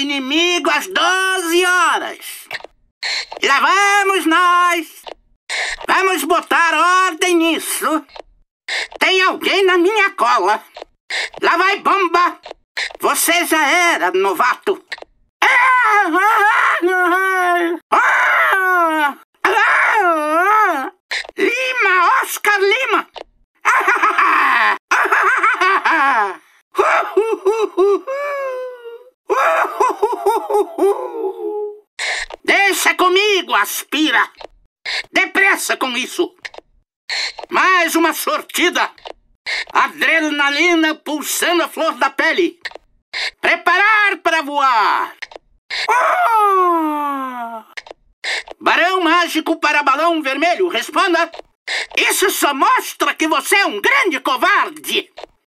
Inimigo às 12 horas. Lá vamos nós. Vamos botar ordem nisso. Tem alguém na minha cola. Lá vai bomba. Você já era novato. Lima, Oscar Lima. Uhul. Deixa comigo, aspira! Depressa com isso! Mais uma sortida! Adrenalina pulsando a flor da pele! Preparar para voar! Ah! Barão mágico para balão vermelho, responda! Isso só mostra que você é um grande covarde!